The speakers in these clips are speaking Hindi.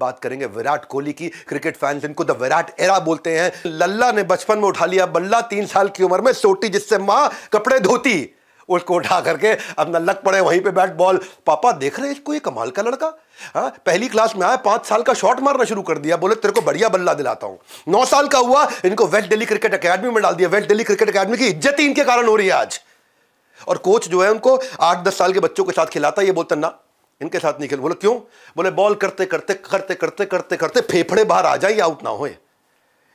बात करेंगे विराट कोहली की क्रिकेट फैंस इनको द विराट एरा बोलते हैं लल्ला ने बचपन में उठा लिया बल्ला तीन साल की उम्र में सोटी जिससे माँ कपड़े धोती उसको उठा करके अब नल्लक पड़े वहीं पे बैट बॉल पापा देख रहे हैं इसको ये कमाल का लड़का हाँ पहली क्लास में आया पाँच साल का शॉट मारना शुरू कर दिया बोले तेरे को बढ़िया बल्ला दिलाता हूँ नौ साल का हुआ इनको वेस्ट दिल्ली क्रिकेट अकेडमी में डाल दिया वेस्ट दिल्ली क्रिकेट अकेडमी की इज्जत ही इनके कारण हो रही है आज और कोच जो है उनको आठ दस साल के बच्चों के साथ खिलाता ये बोलता ना इनके साथ नहीं खेल बोले क्यों बोले बॉल करते करते करते करते करते करते फेफड़े बाहर आ जाए आउट ना हो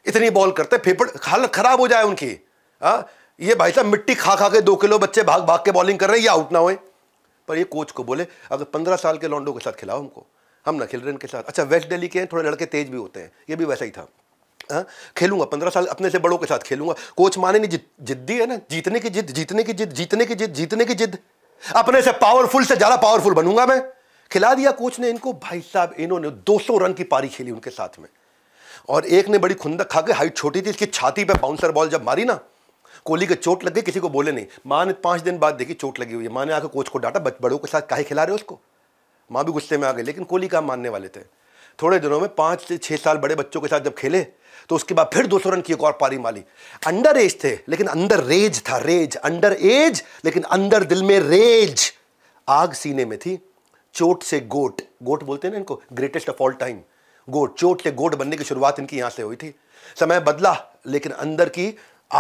इतनी बॉल करते फेफड़ हालत खराब हो जाए उनकी आ, ये भाई साहब मिट्टी खा खा के दो किलो बच्चे भाग भाग के बॉलिंग कर रहे हैं ये आउट ना होए पर ये कोच को बोले अगर पंद्रह साल के लॉन्डो के साथ खिलाओ हमको हम ना खेल रहे इनके साथ अच्छा वेस्ट दिल्ली के हैं थोड़े लड़के तेज भी होते हैं ये भी वैसा ही था आ, खेलूंगा पंद्रह साल अपने से बड़ों के साथ खेलूंगा कोच माने नहीं जिद्दी है ना जीतने की जिद जीतने की जिद जीतने की जिद जीतने की जिद अपने से पावरफुल से ज़्यादा पावरफुल बनूंगा मैं खिला दिया कोच ने इनको भाई साहब इन्होंने 200 रन की पारी खेली उनके साथ में और एक ने बड़ी खुंदक खा के हाइट छोटी थी इसकी छाती पे बाउंसर बॉल जब मारी ना कोहली के चोट लग गई किसी को बोले नहीं माँ ने पाँच दिन बाद देखी चोट लगी हुई है माँ ने आकर कोच को डांटा बड़ों के साथ काहे खिला रहे हो उसको माँ भी गुस्से में आ गई लेकिन कोहली का मानने वाले थे थोड़े दिनों में पाँच से छः साल बड़े बच्चों के साथ जब खेले तो उसके बाद फिर सौ रन की एक और पारी माली अंडर एज थे लेकिन अंदर रेज था रेज अंडर एज लेकिन अंदर दिल में रेज आग सीने में थी चोट से गोट गोट बोलते हैं ना इनको greatest of all time GOAT चोट से गोट बनने की शुरुआत इनकी यहां से हुई थी समय बदला लेकिन अंदर की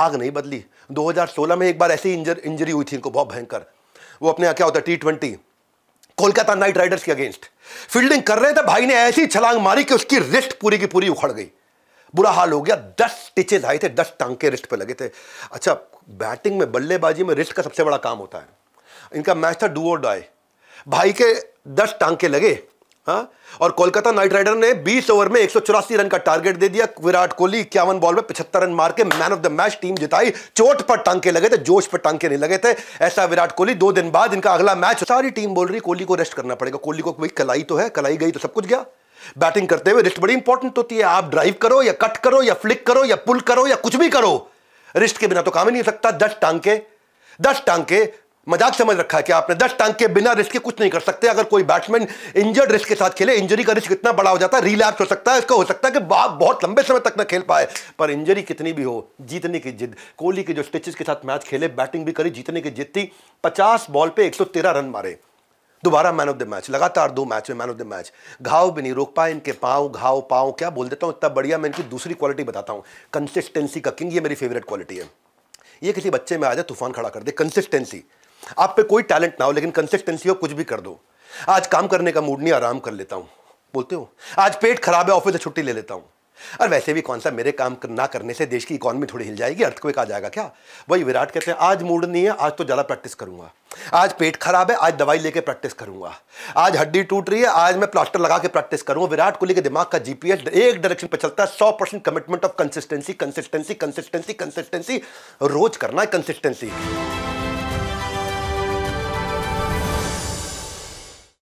आग नहीं बदली 2016 में एक बार ऐसी इंजर, इंजरी हुई थी इनको बहुत भयंकर वो अपने क्या होता है T twenty Kolkata knight riders के अगेंस्ट फील्डिंग कर रहे थे भाई ने ऐसी छलांग मारी कि उसकी रिस्ट पूरी की पूरी उखड़ गई बुरा हाल हो गया दस स्टिचेज आए थे दस टांके रिस्ट पर लगे थे अच्छा बैटिंग में बल्लेबाजी में रिस्ट का सबसे बड़ा काम होता है इनका मैच था डू और डाई भाई के दस टांके लगे हाँ और कोलकाता नाइट राइडर ने 20 ओवर में एक रन का टारगेट दे दिया विराट कोहली इक्यावन बॉल में पिछहत्तर रन मार के man of the match team जिताई चोट पर टांके लगे थे जोश पर टांके नहीं लगे थे ऐसा विराट कोहली दो दिन बाद इनका अगला मैच सारी टीम बोल रही कोहली को रेस्ट करना पड़ेगा कोहली को भाई कलाई तो है कलाई गई तो सब कुछ गया बैटिंग करते हुए रिस्ट बड़ी इंपॉर्टेंट तो होती है आप ड्राइव करो या कट करो या फ्लिक करो या पुल करो या कुछ भी करो रिस्ट के बिना तो काम ही नहीं सकता दस टांके दस टांके मजाक समझ रखा है कि आपने दस टांग के बिना रिस्क के कुछ नहीं कर सकते अगर कोई बैट्समैन इंजर्ड रिस्क के साथ खेले इंजरी का रिस्क इतना बड़ा हो जाता है रिलैप्स हो सकता है इसका हो सकता है कि आप बहुत लंबे समय तक ना खेल पाए पर इंजरी कितनी भी हो जीतने की जिद कोहली के जो स्टिचेस के साथ मैच खेले बैटिंग भी करी जीतने की जिद थी पचास बॉल पर एक रन मारे दोबारा मैन ऑफ द मैच लगातार दो मैच में मैन ऑफ द मैच घाव भी नहीं रोक पाए इनके पाँव घाव पाँव क्या बोल देता हूँ इतना बढ़िया मैं इनकी दूसरी क्वालिटी बताता हूँ कंसिस्टेंसी का किंग ये मेरी फेवरेट क्वालिटी है ये किसी बच्चे में आ जाए तूफान खड़ा कर दे कंसिस्टेंसी आप पे कोई टैलेंट ना हो लेकिन कंसिस्टेंसी हो कुछ भी कर दो आज काम करने का मूड नहीं आराम कर लेता हूँ बोलते हो आज पेट खराब है ऑफिस से छुट्टी ले लेता हूँ और वैसे भी कौन सा मेरे काम ना करने से देश की इकोनॉमी थोड़ी हिल जाएगी अर्थक्वेक आ जाएगा क्या वही विराट कहते हैं आज मूड नहीं है आज तो ज़्यादा प्रैक्टिस करूंगा आज पेट खराब है आज दवाई लेके प्रैक्टिस करूंगा आज हड्डी टूट रही है आज मैं प्लास्टर लगा के प्रैक्टिस करूंगा विराट कोहली के दिमाग का जीपीएस एक डायरेक्शन पर चलता है सौ percent commitment of consistency consistency consistency consistency रोज करना है कंसिस्टेंसी